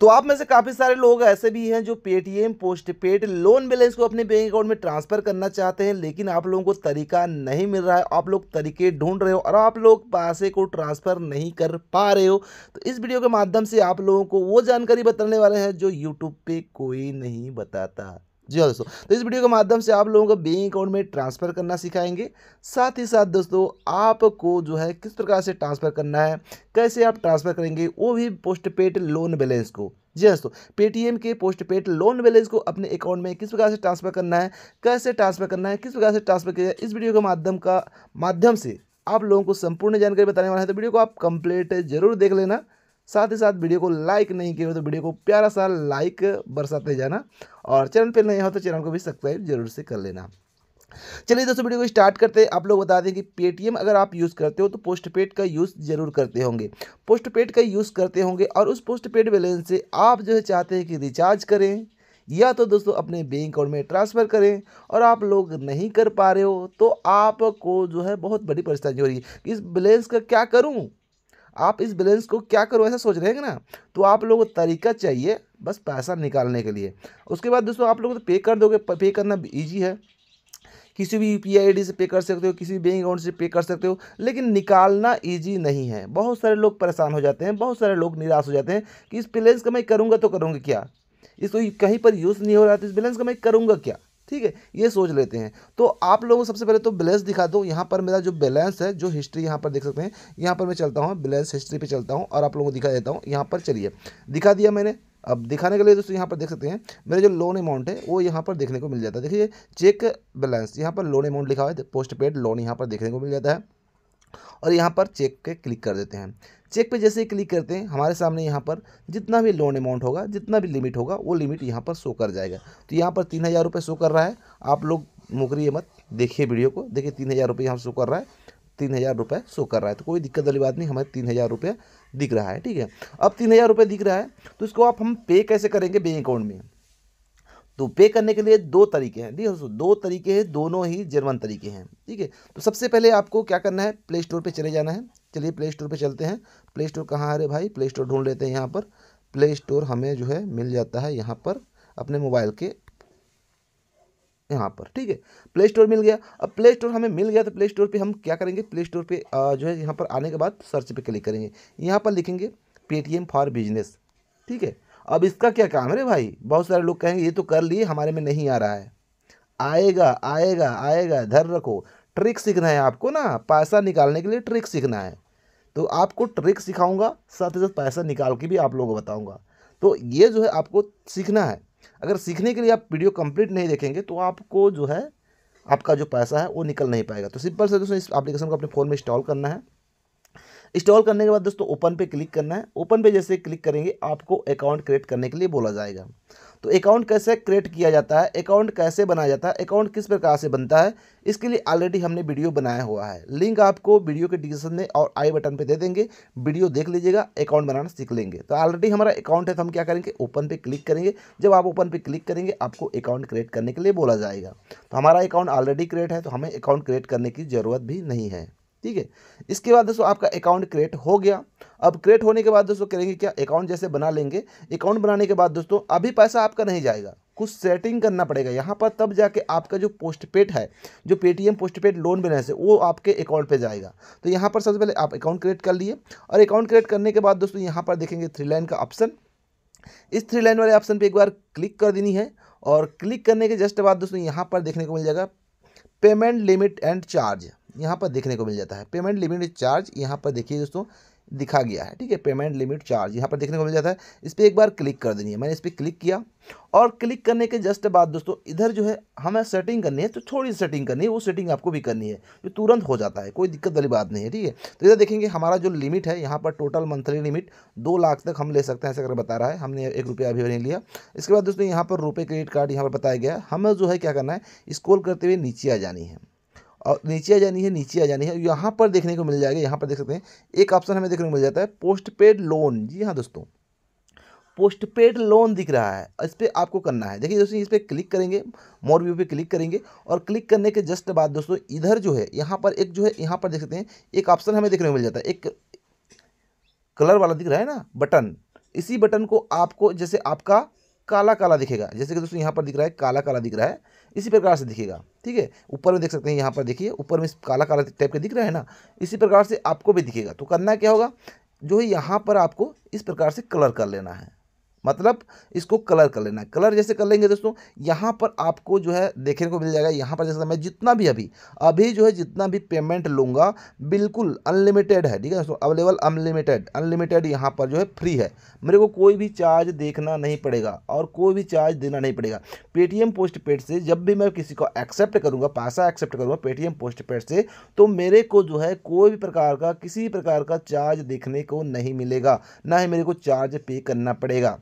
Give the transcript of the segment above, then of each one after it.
तो आप में से काफ़ी सारे लोग ऐसे भी हैं जो Paytm postpaid loan balance को अपने बैंक अकाउंट में ट्रांसफ़र करना चाहते हैं लेकिन आप लोगों को तरीका नहीं मिल रहा है आप लोग तरीके ढूंढ रहे हो और आप लोग पैसे को ट्रांसफ़र नहीं कर पा रहे हो तो इस वीडियो के माध्यम से आप लोगों को वो जानकारी बताने वाले हैं जो यूट्यूब पर कोई नहीं बताता जी हाँ दोस्तों तो इस वीडियो के माध्यम से आप लोगों को बैंक अकाउंट में ट्रांसफ़र करना सिखाएंगे साथ ही साथ दोस्तों आपको जो है किस प्रकार से ट्रांसफ़र करना है कैसे आप ट्रांसफ़र करेंगे वो भी पोस्ट पेड लोन बैलेंस को जी हाँ दोस्तों पेटीएम के पोस्ट पेड लोन बैलेंस को अपने अकाउंट में किस प्रकार से ट्रांसफ़र करना है कैसे ट्रांसफ़र करना है किस प्रकार से ट्रांसफ़र किया इस वीडियो के माध्यम का माध्यम से आप लोगों को संपूर्ण जानकारी बताने वाला है तो वीडियो को आप कंप्लीट जरूर देख लेना साथ ही साथ वीडियो को लाइक नहीं किए हो तो वीडियो को प्यारा सा लाइक बरसाते जाना और चैनल पर नहीं हो तो चैनल को भी सब्सक्राइब जरूर से कर लेना चलिए दोस्तों वीडियो को स्टार्ट करते हैं आप लोग बता दें कि पेटीएम अगर आप यूज़ करते हो तो पोस्टपेड का यूज़ ज़रूर करते होंगे पोस्टपेड का यूज़ करते होंगे और उस पोस्टपेड बैलेंस से आप जो है चाहते हैं कि रिचार्ज करें या तो दोस्तों अपने बैंक अकाउंट में ट्रांसफ़र करें और आप लोग नहीं कर पा रहे हो तो आपको जो है बहुत बड़ी परेशानी हो रही है इस बैलेंस का क्या करूँ आप इस बैलेंस को क्या करो ऐसा सोच रहे हैं ना तो आप लोगों को तरीका चाहिए बस पैसा निकालने के लिए उसके बाद दोस्तों आप लोग तो पे कर दोगे पे करना ईजी है किसी भी यू पी से पे कर सकते हो किसी भी बैंक अकाउंट से पे कर सकते हो लेकिन निकालना ईजी नहीं है बहुत सारे लोग परेशान हो जाते हैं बहुत सारे लोग निराश हो जाते हैं कि इस बैलेंस का मैं करूँगा तो करूँगा क्या इसको कहीं पर यूज़ नहीं हो रहा तो इस बैलेंस का मैं करूँगा क्या ठीक है ये सोच लेते हैं तो आप लोगों को सबसे पहले तो बैलेंस दिखा दो यहाँ पर मेरा जो बैलेंस है जो हिस्ट्री यहाँ पर देख सकते हैं यहाँ पर मैं चलता हूँ बैलेंस हिस्ट्री पर चलता हूँ और आप लोगों को दिखा देता हूँ यहाँ पर चलिए दिखा दिया मैंने अब दिखाने के लिए दोस्तों यहाँ पर देख सकते हैं मेरा जो लोन अमाउंट है वो यहाँ पर देखने को मिल जाता है देखिए चेक बैलेंस यहाँ पर लोन अमाउंट लिखा हुआ है पोस्ट पेड लोन यहाँ पर देखने को मिल जाता है और यहाँ पर चेक के क्लिक कर देते हैं चेक पे जैसे ही क्लिक करते हैं हमारे सामने यहाँ पर जितना भी लोन अमाउंट होगा जितना भी लिमिट होगा वो लिमिट यहाँ पर शो कर जाएगा तो यहाँ पर तीन हज़ार रुपये शो कर रहा है आप लोग मुकरिए मत देखिए वीडियो को देखिए तीन हज़ार रुपये यहाँ शो कर रहा है तीन हज़ार रुपये शो कर रहा है तो कोई दिक्कत वाली बात नहीं हमें तीन हज़ार रुपये दिख रहा है ठीक है अब तीन हज़ार रुपये दिख रहा है तो इसको आप हम पे कैसे करेंगे बैंक अकाउंट में तो पे करने के लिए दो तरीके हैं ठीक है दो तरीके हैं दोनों ही जर्मन तरीके हैं ठीक है तो सबसे पहले आपको क्या करना है प्ले स्टोर पर चले जाना है चलिए प्ले स्टोर पर चलते हैं प्ले स्टोर कहाँ है रे भाई प्ले स्टोर ढूंढ लेते हैं यहाँ पर प्ले स्टोर हमें जो है मिल जाता है यहाँ पर अपने मोबाइल के यहाँ पर ठीक है प्ले स्टोर मिल गया अब प्ले स्टोर हमें मिल गया तो प्ले स्टोर पे हम क्या करेंगे प्ले स्टोर पे जो है यहाँ पर आने के बाद सर्च पे क्लिक करेंगे यहाँ पर लिखेंगे पेटीएम फॉर बिजनेस ठीक है अब इसका क्या काम है रे भाई बहुत सारे लोग कहेंगे ये तो कर लिए हमारे में नहीं आ रहा है आएगा आएगा आएगा धर रखो ट्रिक सीखना है आपको ना पैसा निकालने के लिए ट्रिक सीखना है तो आपको ट्रिक सिखाऊंगा साथ ही साथ पैसा निकाल के भी आप लोगों को बताऊंगा तो ये जो है आपको सीखना है अगर सीखने के लिए आप वीडियो कंप्लीट नहीं देखेंगे तो आपको जो है आपका जो पैसा है वो निकल नहीं पाएगा तो सिंपल से दोस्तों इस एप्लीकेशन को अपने फ़ोन में इंस्टॉल करना है इंस्टॉल करने के बाद दोस्तों ओपन पे क्लिक करना है ओपन पे जैसे क्लिक करेंगे आपको अकाउंट क्रिएट करने के लिए बोला जाएगा तो अकाउंट कैसे क्रिएट किया जाता है अकाउंट कैसे बनाया जाता है अकाउंट किस प्रकार से बनता है इसके लिए ऑलरेडी हमने वीडियो बनाया हुआ है लिंक आपको वीडियो के डिस्क्रिप्शन में और आई बटन पर दे देंगे वीडियो देख लीजिएगा अकाउंट बनाना सीख लेंगे तो ऑलरेडी हमारा अकाउंट है तो हम क्या करेंगे ओपन पे क्लिक करेंगे जब आप ओपन पे क्लिक करेंगे आपको अकाउंट क्रिएट करने के लिए बोला जाएगा तो हमारा अकाउंट ऑलरेडी क्रिएट है तो हमें अकाउंट क्रिएट करने की ज़रूरत भी नहीं है ठीक है इसके बाद दोस्तों आपका अकाउंट क्रिएट हो गया अब क्रिएट होने के बाद दोस्तों करेंगे क्या अकाउंट जैसे बना लेंगे अकाउंट बनाने के बाद दोस्तों अभी पैसा आपका नहीं जाएगा कुछ सेटिंग करना पड़ेगा यहाँ पर तब जाके आपका जो पोस्ट पेड है जो पेटीएम पोस्ट पेड लोन बने से वो आपके अकाउंट पे जाएगा तो यहाँ पर सबसे पहले आप अकाउंट क्रिएट कर लिए और अकाउंट क्रिएट करने के बाद दोस्तों यहाँ पर देखेंगे थ्री लाइन का ऑप्शन इस थ्री लाइन वाले ऑप्शन पे एक बार क्लिक कर देनी है और क्लिक करने के जस्ट बाद दोस्तों यहाँ पर देखने को मिल जाएगा पेमेंट लिमिट एंड चार्ज यहाँ पर देखने को मिल जाता है पेमेंट लिमिट चार्ज यहाँ पर देखिए दोस्तों दिखा गया है ठीक है पेमेंट लिमिट चार्ज यहाँ पर देखने को मिल जाता है इस पर एक बार क्लिक कर देनी है मैंने इस पर क्लिक किया और क्लिक करने के जस्ट बाद दोस्तों इधर जो है हमें सेटिंग करनी है तो थोड़ी सेटिंग करनी है वो सेटिंग आपको भी करनी है जो तुरंत हो जाता है कोई दिक्कत वाली बात नहीं है ठीक है तो इधर देखेंगे हमारा जो लिमिट है यहाँ पर टोटल मंथली लिमिट दो लाख तक हम ले सकते हैं ऐसे अगर बता रहा है हमने एक रुपया अभी नहीं लिया इसके बाद दोस्तों यहाँ पर रुपये क्रेडिट कार्ड यहाँ पर बताया गया हमें जो है क्या करना है स्कोल करते हुए नीचे आ जानी है और नीचे आ जानी है नीचे आ जानी है यहाँ पर देखने को मिल जाएगा यहाँ पर देख सकते हैं एक ऑप्शन हमें देखने को मिल जाता है पोस्ट पेड लोन जी हाँ दोस्तों पोस्ट पेड लोन दिख रहा है इस पर आपको करना है देखिए दोस्तों इस पर क्लिक करेंगे मोर व्यू पे क्लिक करेंगे और क्लिक करने के जस्ट बाद दोस्तों इधर जो है यहाँ पर एक जो है यहाँ पर देख सकते हैं एक ऑप्शन हमें देखने को मिल जाता है एक कलर वाला दिख रहा है ना बटन इसी बटन को आपको जैसे आपका काला काला दिखेगा जैसे कि दोस्तों यहाँ पर दिख रहा है काला काला दिख रहा है इसी प्रकार से दिखेगा ठीक है ऊपर में देख सकते हैं यहाँ पर देखिए ऊपर में काला काला टाइप का दिख रहा है ना इसी प्रकार से आपको भी दिखेगा तो करना क्या होगा जो है यहाँ पर आपको इस प्रकार से कलर कर लेना है मतलब इसको कलर कर लेना है कलर जैसे कर लेंगे दोस्तों यहाँ पर आपको जो है देखने को मिल जाएगा यहाँ पर जैसे मैं जितना भी अभी अभी जो है जितना भी पेमेंट लूँगा बिल्कुल अनलिमिटेड है ठीक है दोस्तों अवेलेबल अनलिमिटेड अनलिमिटेड यहाँ पर जो है फ्री है मेरे को कोई भी चार्ज देखना नहीं पड़ेगा और कोई भी चार्ज देना नहीं पड़ेगा पेटीएम पोस्ट पेड से जब भी मैं किसी को एक्सेप्ट करूँगा पैसा एक्सेप्ट करूँगा पेटीएम पोस्ट पेड से तो मेरे को जो है कोई भी प्रकार का किसी प्रकार का चार्ज देखने को नहीं मिलेगा ना ही मेरे को चार्ज पे करना पड़ेगा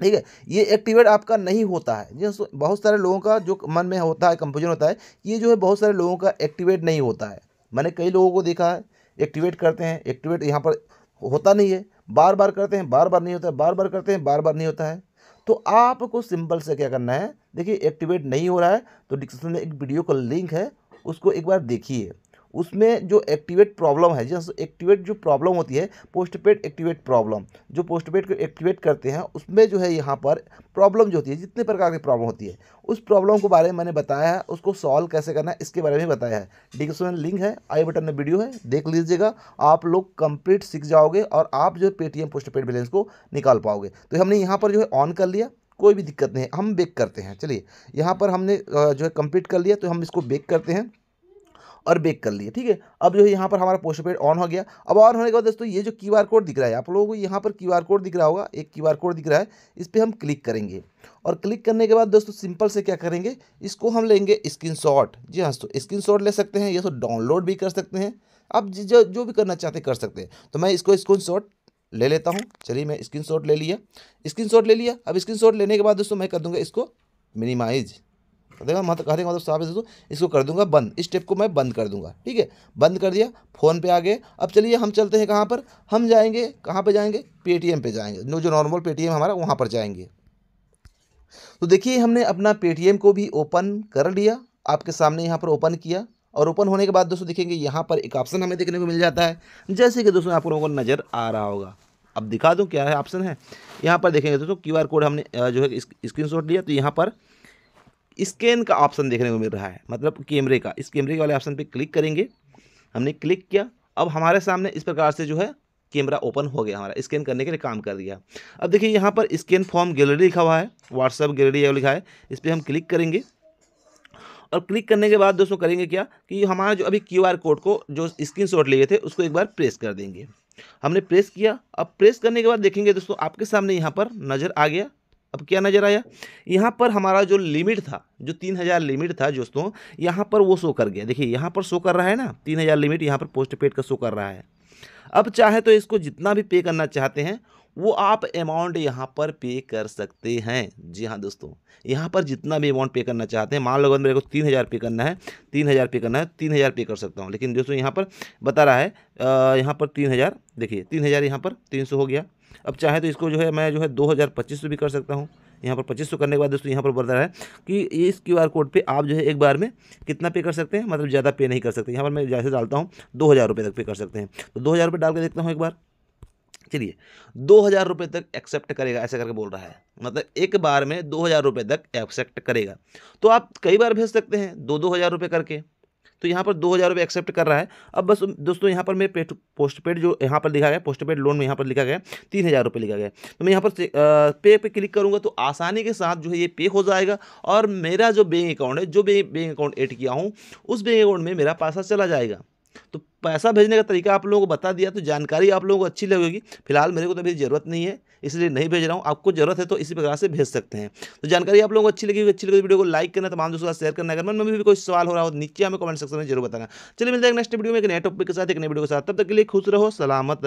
ठीक है ये एक्टिवेट आपका नहीं होता है जो बहुत सारे लोगों का जो मन में होता है कंफ्यूजन होता है ये जो है बहुत सारे लोगों का एक्टिवेट नहीं होता है मैंने कई लोगों को देखा है एक्टिवेट करते हैं एक्टिवेट यहाँ पर होता नहीं है बार बार करते हैं बार बार नहीं होता है बार बार करते हैं बार बार नहीं होता है तो आपको सिंपल से क्या करना है देखिए एक्टिवेट नहीं हो रहा है तो डिस्क्रिप्शन में एक वीडियो का लिंक है उसको एक बार देखिए उसमें जो एक्टिवेट प्रॉब्लम है जैसे एक्टिवेट जो प्रॉब्लम होती है पोस्टपेड एक्टिवेट प्रॉब्लम जो पोस्टपेड को एक्टिवेट करते हैं उसमें जो है यहाँ पर प्रॉब्लम जो होती है जितने प्रकार की प्रॉब्लम होती है उस प्रॉब्लम के बारे में मैंने बताया है उसको सॉल्व कैसे करना है इसके बारे में बताया है डिस्क्रिप्शन लिंक है आई बटन में वीडियो है देख लीजिएगा आप लोग कंप्लीट सीख जाओगे और आप जो है पेटीएम पोस्टपेड बैलेंस को निकाल पाओगे तो हमने यहाँ पर जो है ऑन कर लिया कोई भी दिक्कत नहीं है हम बेक करते हैं चलिए यहाँ पर हमने जो है कंप्लीट कर लिया तो हम इसको बेक करते हैं और बेक कर लिए ठीक है अब जो है यहाँ पर हमारा पोस्ट पेड ऑन हो गया अब ऑन होने के बाद दोस्तों ये जो क्यू आर कोड दिख रहा है आप लोगों को यहाँ पर क्यू आर कोड दिख रहा होगा एक क्यू आर कोड दिख रहा है इस पर हम क्लिक करेंगे और क्लिक करने के बाद दोस्तों सिंपल से क्या करेंगे इसको हम लेंगे स्क्रीन शॉट जी हाँ दोस्तों स्क्रीन शॉट ले सकते हैं या तो डाउनलोड भी कर सकते हैं आप जो जो भी करना चाहते कर सकते हैं तो मैं इसको स्क्रीन शॉट ले लेता हूँ चलिए मैं स्क्रीन शॉट ले लिया स्क्रीन शॉट ले लिया अब स्क्रीन शॉट लेने के बाद दोस्तों मैं कर दूँगा इसको मिनिमाइज़ देखा मत कह का मतलब साफ है इसको कर दूंगा बंद इस स्टेप को मैं बंद कर दूंगा ठीक है बंद कर दिया फ़ोन पे आ गए अब चलिए हम चलते हैं कहाँ पर हम जाएंगे कहाँ पर जाएंगे पेटीएम पे जाएंगे जो नॉर्मल पेटीएम हमारा वहाँ पर जाएंगे तो देखिए हमने अपना पेटीएम को भी ओपन कर लिया आपके सामने यहाँ पर ओपन किया और ओपन होने के बाद दोस्तों देखेंगे यहाँ पर एक ऑप्शन हमें देखने को मिल जाता है जैसे कि दोस्तों आप लोगों को नज़र आ रहा होगा अब दिखा दूँ क्या है ऑप्शन है यहाँ पर देखेंगे दोस्तों क्यू आर कोड हमने जो है स्क्रीन शॉट लिया तो यहाँ पर स्कैन का ऑप्शन देखने को मिल रहा है मतलब कैमरे का इस कैमरे के वाले ऑप्शन पर क्लिक करेंगे हमने क्लिक किया अब हमारे सामने इस प्रकार से जो है कैमरा ओपन हो गया हमारा स्कैन करने के लिए काम कर दिया अब देखिए यहाँ पर स्कैन फॉर्म गैलरी लिखा हुआ है व्हाट्सअप गैलरी लिखा है इस पर हम क्लिक करेंगे और क्लिक करने के बाद दोस्तों करेंगे क्या कि हमारा जो अभी क्यू आर कोड को जो स्क्रीन शॉट लिए थे उसको एक बार प्रेस कर देंगे हमने प्रेस किया अब प्रेस करने के बाद देखेंगे दोस्तों आपके सामने यहाँ पर नज़र आ गया अब क्या नज़र आया यहाँ पर हमारा जो लिमिट था जो तीन हज़ार लिमिट था दोस्तों यहाँ पर वो शो कर गया देखिए यहाँ पर शो कर रहा है ना तीन हज़ार लिमिट यहाँ पर पोस्ट पेड का शो कर रहा है अब चाहे तो इसको जितना भी पे करना चाहते हैं वो आप अमाउंट यहाँ पर पे कर सकते हैं जी हाँ दोस्तों यहाँ पर जितना भी अमाउंट पे करना चाहते हैं मान लो अगर मेरे को तीन हज़ार पे करना है तीन हज़ार पे करना है तीन हज़ार पे कर सकता हूँ लेकिन दोस्तों यहाँ पर बता रहा है यहाँ पर तीन हज़ार देखिए तीन हज़ार यहाँ पर तीन सौ हो गया अब चाहे तो इसको जो है मैं जो है दो हज़ार पच्चीस भी कर सकता हूँ यहाँ पर पच्चीस सौ करने के बाद दोस्तों यहाँ पर बता रहा है कि इस क्यू आर कोड पर आप जो है एक बार में कितना पे कर सकते हैं मतलब ज़्यादा पे नहीं कर सकते यहाँ पर मैं जैसे डालता हूँ दो हज़ार रुपये तक पे कर सकते हैं तो दो हज़ार रुपये डाल के देखता हूँ एक बार चलिए दो हज़ार रुपये तक एक्सेप्ट करेगा ऐसा करके बोल रहा है मतलब एक बार में दो हज़ार रुपये तक एक्सेप्ट करेगा तो आप कई बार भेज सकते हैं दो दो हज़ार रुपये करके तो यहाँ पर दो हज़ार रुपये एक्सेप्ट कर रहा है अब बस दोस्तों यहाँ पर मेरे पोस्ट पेड जो यहाँ पर लिखा गया पोस्ट पेड लोन में यहाँ पर लिखा गया तीन हज़ार रुपये लिखा गया तो मैं यहाँ पर पे पे क्लिक करूँगा तो आसानी के साथ जो है ये पे हो जाएगा और मेरा जो बैंक अकाउंट है जो बैंक अकाउंट एड किया हूँ उस बैंक अकाउंट में मेरा पैसा चला जाएगा तो पैसा भेजने का तरीका आप लोगों को बता दिया तो जानकारी आप लोगों को अच्छी लगेगी फिलहाल मेरे को तो अभी ज़रूरत नहीं है इसलिए नहीं भेज रहा हूँ आपको जरूरत है तो इसी प्रकार से भेज सकते हैं तो जानकारी आप लोगों को अच्छी लगी अच्छी लगी वीडियो को लाइक करना तमाम दोस्तों शेयर करना अगर मन में भी कोई सवाल हो रहा हो तो नीचे हमें कमेंट सेक्शन में जरूर बताना चलिए मिलते हैं नेक्स्ट वीडियो में एक नए टॉपिक के साथ एक नए वीडियो के साथ तब तक के लिए खुश रहो सलामत